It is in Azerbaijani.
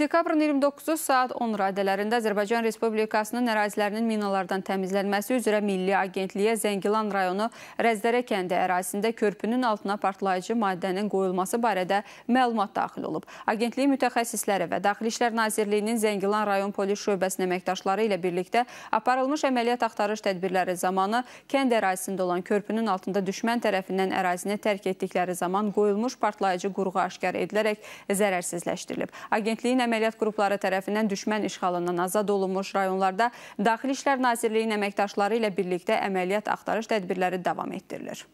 Dekabrın 29-u saat 10 radələrində Azərbaycan Respublikasının ərazilərinin minalardan təmizlənməsi üzrə Milli Agentliyə Zəngilan rayonu Rəzdərə kəndi ərazisində körpünün altına partlayıcı maddənin qoyulması barədə məlumat daxil olub. Agentlik mütəxəssisləri və Daxili İşlər Nazirliyinin Zəngilan rayon polis şöbəsinin əməkdaşları ilə birlikdə aparılmış əməliyyat axtarış tədbirləri zamanı kənd ərazisində olan körpünün altında düşmən tərəfindən ərazini tərk etdikləri zaman qoyulmuş partlayıcı qurğu aşkar edilərək zərərsizləşdirilib. Agentliyin əməkdaşları əməliyyat qrupları tərəfindən düşmən işğalından azad olunmuş rayonlarda Daxili İşlər Nazirliyinin əməkdaşları ilə birlikdə əməliyyat axtarış tədbirləri davam etdirilir.